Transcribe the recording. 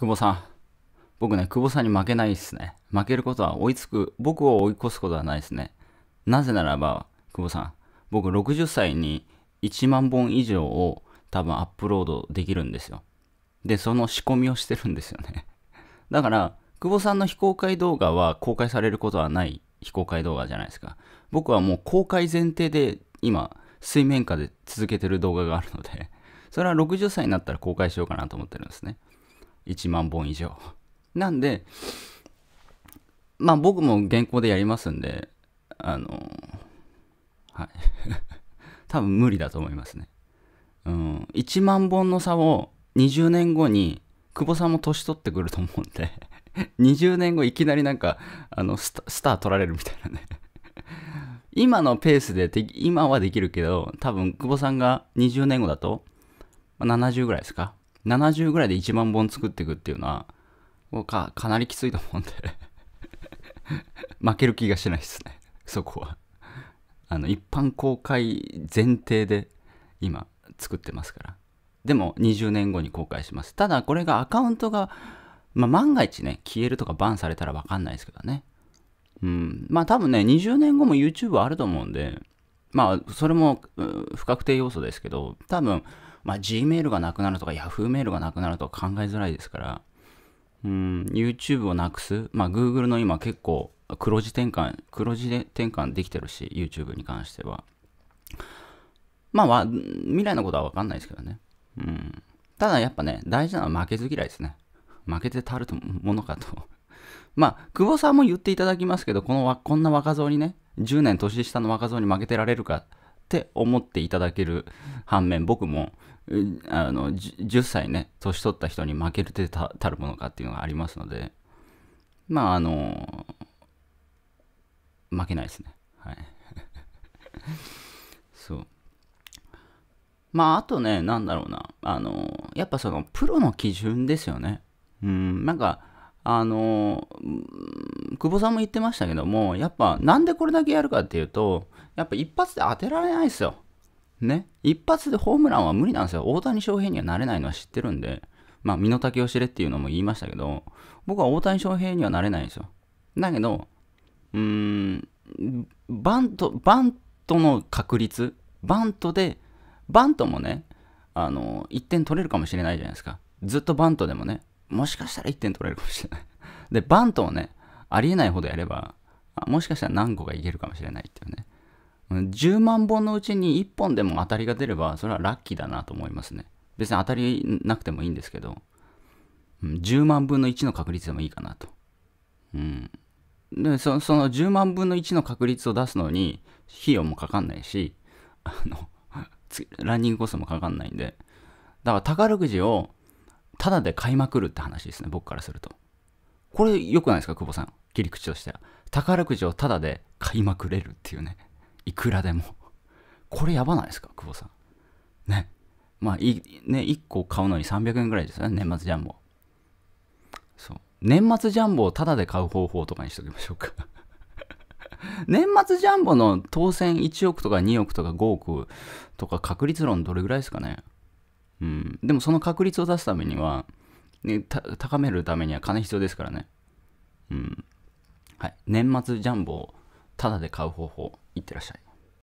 久保さん。僕ね、久保さんに負けないですね。負けることは追いつく、僕を追い越すことはないですね。なぜならば、久保さん、僕60歳に1万本以上を多分アップロードできるんですよ。で、その仕込みをしてるんですよね。だから、久保さんの非公開動画は公開されることはない非公開動画じゃないですか。僕はもう公開前提で今、水面下で続けてる動画があるので、それは60歳になったら公開しようかなと思ってるんですね。1万本以上。なんで、まあ僕も原稿でやりますんで、あの、はい。多分無理だと思いますね。うん、1万本の差を20年後に、久保さんも年取ってくると思うんで20 年後いきなりなんか、あのスタ、スター取られるみたいなね 今のペースで今はできるけど、多分久保さんが20年後だと、ま70ぐらいですか70ぐらいで1万本作っていくっていうのは、か、かなりきついと思うんで 負ける気がしないですね。そこは。あの、一般公開前提で今作ってますから。でも20年後に公開します。ただこれがアカウントが、まあ、万が一ね、消えるとかバンされたらわかんないですけどね。うん。まあ多分ね、20年後も YouTube あると思うんで、まあそれも不確定要素ですけど、多分まあ、Gmail がなくなるとか Yahoo メールがなくなるとか考えづらいですから、うん、YouTube をなくす、まあ、Google の今結構黒字転換、黒字で転換できてるし、YouTube に関しては。まあ、未来のことはわかんないですけどね。うん。ただやっぱね、大事なのは負けず嫌いですね。負けてたるものかと。まあ、久保さんも言っていただきますけど、このわこんな若造にね、10年年下の若造に負けてられるかって思っていただける反面僕もあの 10, 歳ね年取った人に負けるてたるものかっていうのがありますのでまああの負けないですねはい そうまああとねなんだろうなあのやっぱそのプロの基準ですよねうんなんかあの久保さんも言ってましたけども、やっぱなんでこれだけやるかっていうと、やっぱ一発で当てられないですよ。ね。一発でホームランは無理なんですよ。大谷翔平にはなれないのは知ってるんで、まあ身の丈を知れっていうのも言いましたけど、僕は大谷翔平にはなれないんですよ。だけど、うーん、バント、バントの確率、バントで、バントもね、あの、1点取れるかもしれないじゃないですか。ずっとバントでもね、もしかしたら1点取れるかもしれない。で、バントをね、ありえないほどやれば、もしかしたら何個がいけるかもしれないっていうね。10万本のうちに1本でも当たりが出れば、それはラッキーだなと思いますね。別に当たりなくてもいいんですけど、10万分の1の確率でもいいかなと。うん。で、そその10万分の1の確率を出すのに、費用もかかんないし、あのランニングコストもかかんないんで、だから宝くじをタダで買いまくるって話ですね、僕からすると。これ良くないですか、久保さん。切り口としては。宝くじをタダで買いまくれるっていうね。いくらでも。これやばないですか、久保さん。ね。まあ、いね、1個買うのに300円ぐらいですよね、年末ジャンボ。そう。年末ジャンボをタダで買う方法とかにしときましょうか 年末ジャンボの当選1億とか2億とか5億とか確率論どれぐらいですかね。うん。でもその確率を出すためには、ね、高めるためには金必要ですからね。うん。はい。年末ジャンボをタダで買う方法、いってらっしゃい。